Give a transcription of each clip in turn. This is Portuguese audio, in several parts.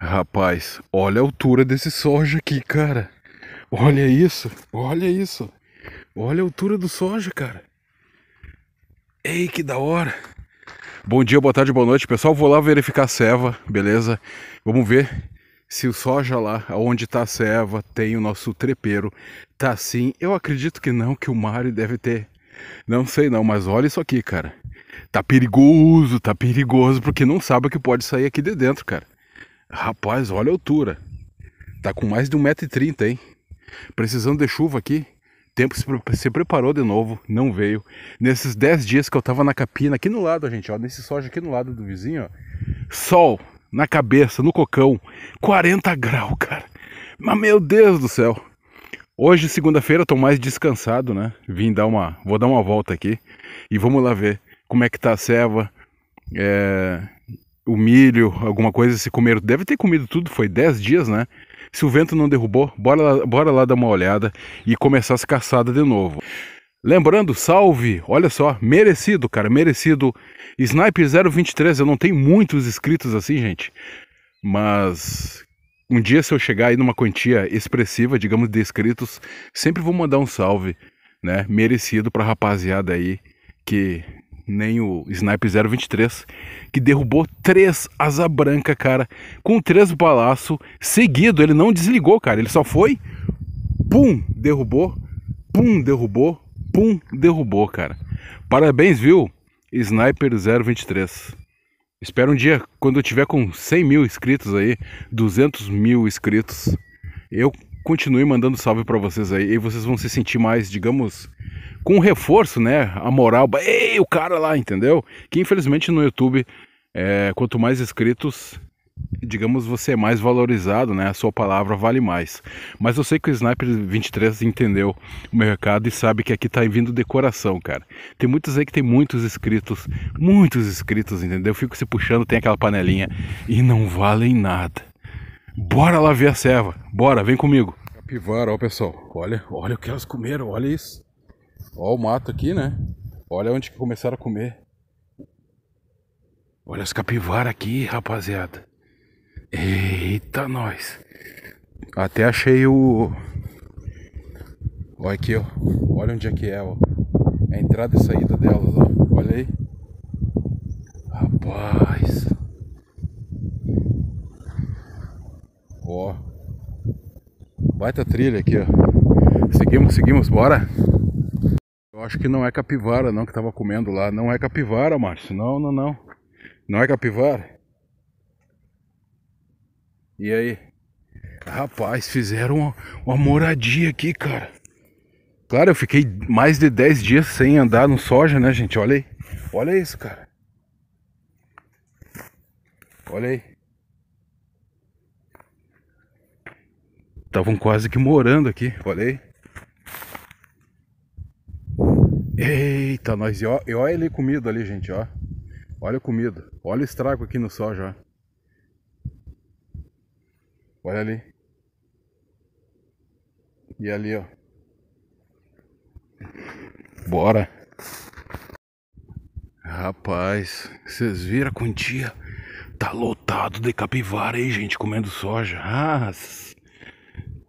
Rapaz, olha a altura desse soja aqui, cara. Olha isso, olha isso. Olha a altura do soja, cara. Ei, que da hora. Bom dia, boa tarde, boa noite, pessoal. Vou lá verificar a ceva, beleza? Vamos ver se o soja lá, onde tá a ceva, tem o nosso trepeiro. Tá sim, eu acredito que não, que o Mário deve ter. Não sei não, mas olha isso aqui, cara. Tá perigoso, tá perigoso, porque não sabe o que pode sair aqui de dentro, cara. Rapaz, olha a altura. Tá com mais de 1,30m, hein? Precisando de chuva aqui. Tempo se, se preparou de novo, não veio. Nesses 10 dias que eu tava na capina, aqui no lado, gente, ó, nesse soja aqui no lado do vizinho, ó. Sol na cabeça, no cocão, 40 graus, cara. Mas meu Deus do céu. Hoje, segunda-feira, tô mais descansado, né? Vim dar uma, vou dar uma volta aqui e vamos lá ver como é que tá a ceva. É, o milho, alguma coisa, se comeram. Deve ter comido tudo, foi 10 dias, né? Se o vento não derrubou, bora lá, bora lá dar uma olhada e começar as caçada de novo. Lembrando, salve! Olha só, merecido, cara, merecido. Sniper 023, eu não tenho muitos inscritos assim, gente. Mas um dia se eu chegar aí numa quantia expressiva, digamos, de inscritos, sempre vou mandar um salve, né? Merecido pra rapaziada aí que nem o Sniper 023, que derrubou três asa branca, cara, com três balaço seguido. Ele não desligou, cara, ele só foi pum, derrubou, pum, derrubou, pum, derrubou, cara. Parabéns, viu, Sniper 023. Espero um dia, quando eu tiver com 100 mil inscritos aí, 200 mil inscritos, eu continue mandando salve para vocês aí e vocês vão se sentir mais, digamos, com um reforço, né? A moral, ei, o cara lá, entendeu? Que infelizmente no YouTube, é, quanto mais inscritos, digamos, você é mais valorizado, né? A sua palavra vale mais. Mas eu sei que o Sniper 23 entendeu o meu recado e sabe que aqui tá vindo de coração, cara. Tem muitos aí que tem muitos inscritos, muitos inscritos, entendeu? Eu fico se puxando, tem aquela panelinha e não valem nada. Bora lá ver a serva. Bora, vem comigo. Capivara, ó pessoal. Olha, olha o que elas comeram, olha isso. Ó o mato aqui, né? Olha onde que começaram a comer. Olha as capivaras aqui, rapaziada. Eita, nós. Até achei o... Olha aqui, ó. Olha onde é que é, ó. É a entrada e saída delas, ó. Olha aí. Rapaz. Ó. Baita trilha aqui, ó. Seguimos, seguimos, bora. Eu acho que não é capivara, não, que tava comendo lá. Não é capivara, Márcio. Não, não, não. Não é capivara? E aí? Rapaz, fizeram uma, uma moradia aqui, cara. Claro, eu fiquei mais de 10 dias sem andar no soja, né, gente? Olha aí. Olha isso, cara. Olha aí. Estavam quase que morando aqui, olha aí. Eita, nós. E, olha ele comido ali, gente, ó. Olha o comido. Olha o estrago aqui no soja, ó. Olha ali. E ali, ó. Bora. Rapaz, vocês viram a quantia? Tá lotado de capivara aí, gente, comendo soja. Ah,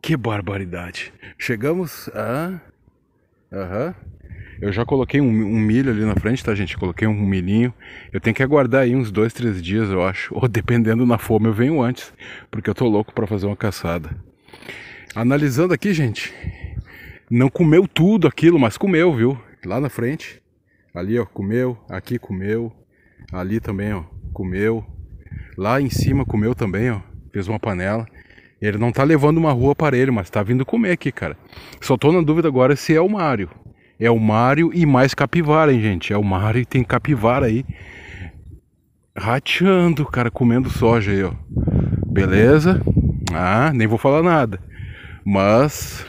que barbaridade. Chegamos a... Aham. Uhum. Eu já coloquei um, um, milho ali na frente, tá, gente? Coloquei um milhinho. Eu tenho que aguardar aí uns dois, três dias, eu acho. Ou dependendo na fome, eu venho antes, porque eu tô louco para fazer uma caçada. Analisando aqui, gente, não comeu tudo aquilo, mas comeu, viu? Lá na frente, ali ó, comeu, aqui comeu, ali também ó, comeu, lá em cima comeu também ó, fez uma panela. Ele não tá levando uma rua para ele, mas tá vindo comer aqui, cara. Só tô na dúvida agora se é o Mário. É o Mário e mais capivara, hein, gente? É o Mário e tem capivara aí. Rateando, cara, comendo soja aí, ó. Beleza? Ah, nem vou falar nada. Mas.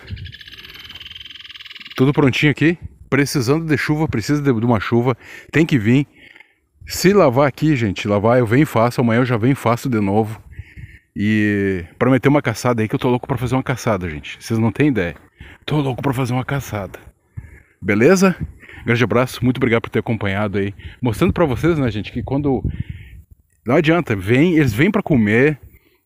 Tudo prontinho aqui. Precisando de chuva, precisa de uma chuva. Tem que vir. Se lavar aqui, gente, lavar eu venho e faço. Amanhã eu já venho e faço de novo. E prometer uma caçada aí que eu tô louco para fazer uma caçada, gente. Vocês não têm ideia. Tô louco para fazer uma caçada. Beleza? Grande abraço, muito obrigado por ter acompanhado aí. Mostrando para vocês, né, gente, que quando. Não adianta, vem, eles vêm para comer.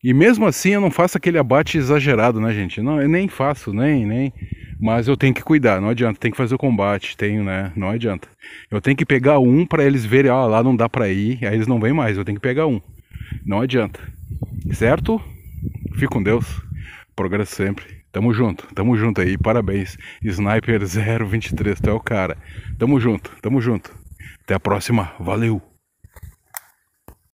E mesmo assim eu não faço aquele abate exagerado, né, gente? Não, eu nem faço, nem, nem. Mas eu tenho que cuidar, não adianta, tem que fazer o combate, tenho, né? Não adianta. Eu tenho que pegar um para eles verem, ah, lá não dá para ir, aí eles não vêm mais, eu tenho que pegar um. Não adianta. Certo? Fica com Deus. Progresso sempre. Tamo junto, tamo junto aí, parabéns. Sniper 023, tu é o cara. Tamo junto, tamo junto. Até a próxima, valeu!